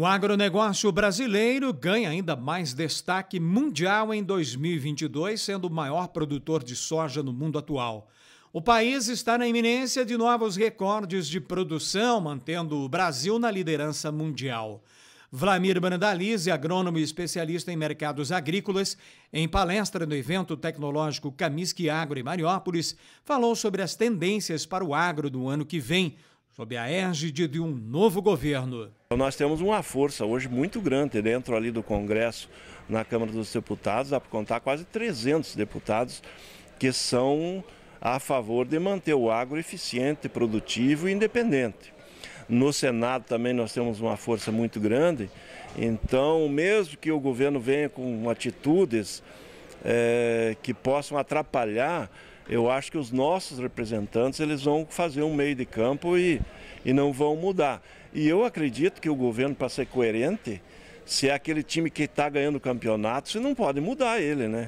O agronegócio brasileiro ganha ainda mais destaque mundial em 2022, sendo o maior produtor de soja no mundo atual. O país está na iminência de novos recordes de produção, mantendo o Brasil na liderança mundial. Vlamir Brandalize, agrônomo e especialista em mercados agrícolas, em palestra no evento tecnológico Camisque Agro em Mariópolis, falou sobre as tendências para o agro do ano que vem, sob a égide de um novo governo. Nós temos uma força hoje muito grande dentro ali do Congresso, na Câmara dos Deputados, dá para contar quase 300 deputados que são a favor de manter o agro eficiente, produtivo e independente. No Senado também nós temos uma força muito grande, então, mesmo que o governo venha com atitudes é, que possam atrapalhar eu acho que os nossos representantes eles vão fazer um meio de campo e, e não vão mudar. E eu acredito que o governo, para ser coerente, se é aquele time que está ganhando o campeonato, você não pode mudar ele, né?